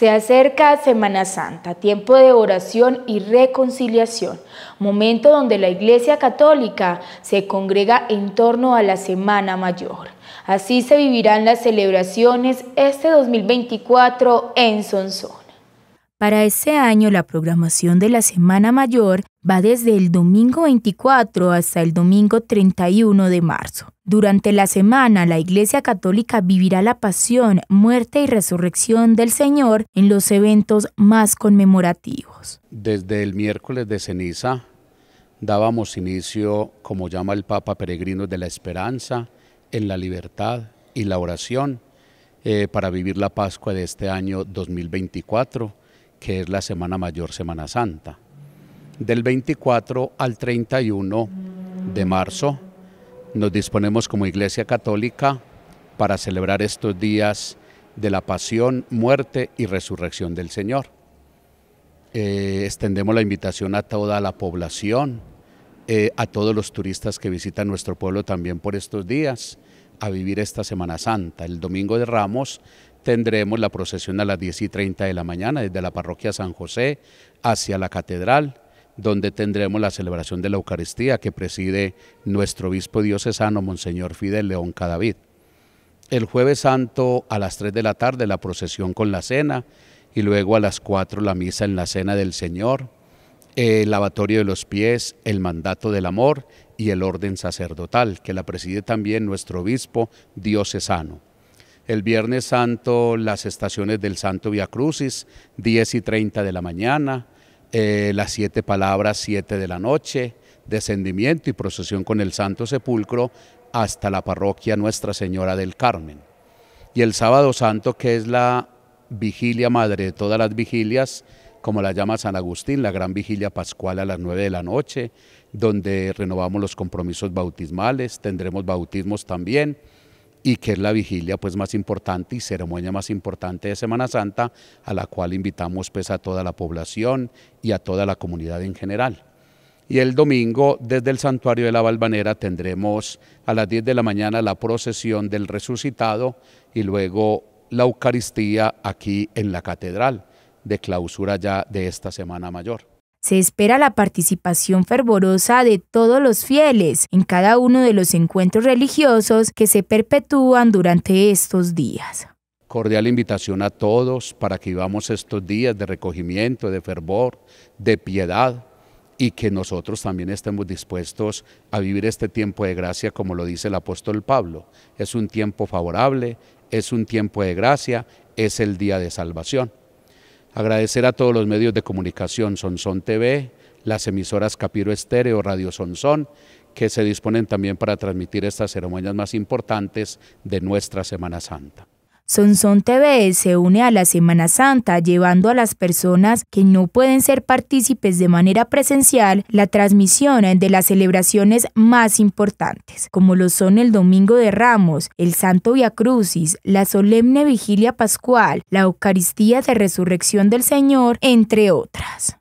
Se acerca Semana Santa, tiempo de oración y reconciliación, momento donde la Iglesia Católica se congrega en torno a la Semana Mayor. Así se vivirán las celebraciones este 2024 en Sonsón. Para este año la programación de la Semana Mayor va desde el domingo 24 hasta el domingo 31 de marzo. Durante la semana la Iglesia Católica vivirá la pasión, muerte y resurrección del Señor en los eventos más conmemorativos. Desde el miércoles de ceniza dábamos inicio, como llama el Papa Peregrinos de la Esperanza, en la libertad y la oración eh, para vivir la Pascua de este año 2024 que es la Semana Mayor, Semana Santa. Del 24 al 31 de marzo nos disponemos como Iglesia Católica para celebrar estos días de la pasión, muerte y resurrección del Señor. Eh, extendemos la invitación a toda la población, eh, a todos los turistas que visitan nuestro pueblo también por estos días, a vivir esta Semana Santa. El domingo de Ramos tendremos la procesión a las 10 y 30 de la mañana desde la parroquia San José hacia la catedral donde tendremos la celebración de la Eucaristía que preside nuestro obispo diocesano, Monseñor Fidel León Cadavid. El jueves santo a las 3 de la tarde la procesión con la cena y luego a las 4 la misa en la cena del Señor el lavatorio de los pies, el mandato del amor y el orden sacerdotal, que la preside también nuestro obispo diocesano. El Viernes Santo, las estaciones del Santo Via Crucis, 10 y 30 de la mañana, eh, las siete palabras, 7 de la noche, descendimiento y procesión con el Santo Sepulcro hasta la parroquia Nuestra Señora del Carmen. Y el Sábado Santo, que es la vigilia madre de todas las vigilias, como la llama San Agustín, la gran vigilia pascual a las 9 de la noche, donde renovamos los compromisos bautismales, tendremos bautismos también y que es la vigilia pues más importante y ceremonia más importante de Semana Santa, a la cual invitamos pues a toda la población y a toda la comunidad en general. Y el domingo, desde el santuario de la Balvanera, tendremos a las 10 de la mañana la procesión del resucitado y luego la Eucaristía aquí en la catedral de clausura ya de esta Semana Mayor. Se espera la participación fervorosa de todos los fieles en cada uno de los encuentros religiosos que se perpetúan durante estos días. Cordial invitación a todos para que vivamos estos días de recogimiento, de fervor, de piedad y que nosotros también estemos dispuestos a vivir este tiempo de gracia como lo dice el apóstol Pablo. Es un tiempo favorable, es un tiempo de gracia, es el día de salvación. Agradecer a todos los medios de comunicación, Sonson TV, las emisoras Capiro Estéreo, Radio Sonson, que se disponen también para transmitir estas ceremonias más importantes de nuestra Semana Santa. Sonson TV se une a la Semana Santa llevando a las personas que no pueden ser partícipes de manera presencial la transmisión de las celebraciones más importantes, como lo son el Domingo de Ramos, el Santo Via Crucis, la solemne Vigilia Pascual, la Eucaristía de Resurrección del Señor, entre otras.